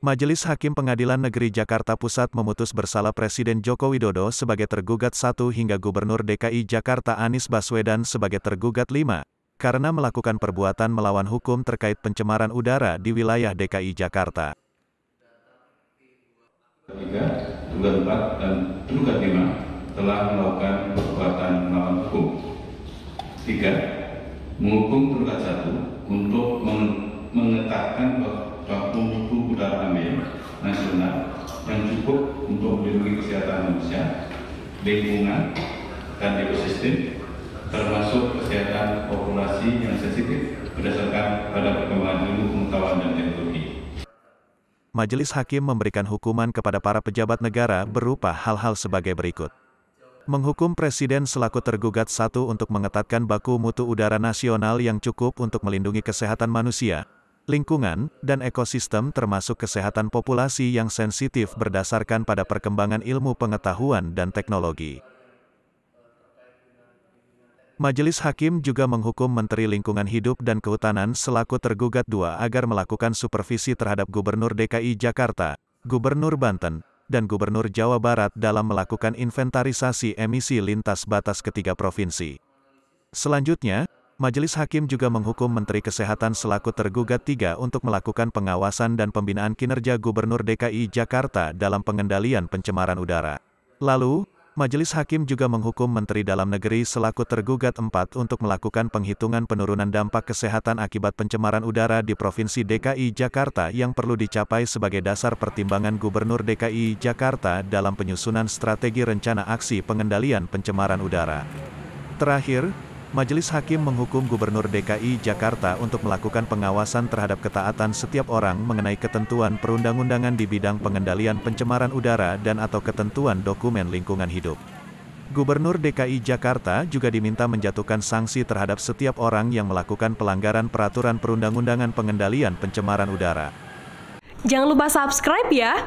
Majelis Hakim Pengadilan Negeri Jakarta Pusat memutus bersalah Presiden Joko Widodo sebagai tergugat 1 hingga Gubernur DKI Jakarta Anies Baswedan sebagai tergugat 5, karena melakukan perbuatan melawan hukum terkait pencemaran udara di wilayah DKI Jakarta. Ketiga, tergugat 4 dan tergugat 5 telah melakukan perbuatan melawan hukum. Tiga, Menghukum tergugat 1 untuk mengetahkan bahwa Udara Ambil nasional yang cukup untuk melindungi kesehatan manusia, lingkungan, dan ekosistem, termasuk kesehatan populasi yang sensitif berdasarkan pada perkembangan ilmu pengetahuan dan teknologi. Majelis Hakim memberikan hukuman kepada para pejabat negara berupa hal-hal sebagai berikut. Menghukum Presiden selaku tergugat satu untuk mengetatkan baku mutu udara nasional yang cukup untuk melindungi kesehatan manusia, lingkungan, dan ekosistem termasuk kesehatan populasi yang sensitif berdasarkan pada perkembangan ilmu pengetahuan dan teknologi. Majelis Hakim juga menghukum Menteri Lingkungan Hidup dan Kehutanan selaku tergugat dua agar melakukan supervisi terhadap Gubernur DKI Jakarta, Gubernur Banten, dan Gubernur Jawa Barat dalam melakukan inventarisasi emisi lintas batas ketiga provinsi. Selanjutnya, Majelis Hakim juga menghukum Menteri Kesehatan selaku tergugat tiga untuk melakukan pengawasan dan pembinaan kinerja Gubernur DKI Jakarta dalam pengendalian pencemaran udara. Lalu, Majelis Hakim juga menghukum Menteri Dalam Negeri selaku tergugat empat untuk melakukan penghitungan penurunan dampak kesehatan akibat pencemaran udara di Provinsi DKI Jakarta yang perlu dicapai sebagai dasar pertimbangan Gubernur DKI Jakarta dalam penyusunan strategi rencana aksi pengendalian pencemaran udara. Terakhir, Majelis Hakim menghukum Gubernur DKI Jakarta untuk melakukan pengawasan terhadap ketaatan setiap orang mengenai ketentuan perundang-undangan di bidang pengendalian pencemaran udara dan atau ketentuan dokumen lingkungan hidup. Gubernur DKI Jakarta juga diminta menjatuhkan sanksi terhadap setiap orang yang melakukan pelanggaran peraturan perundang-undangan pengendalian pencemaran udara. Jangan lupa subscribe ya!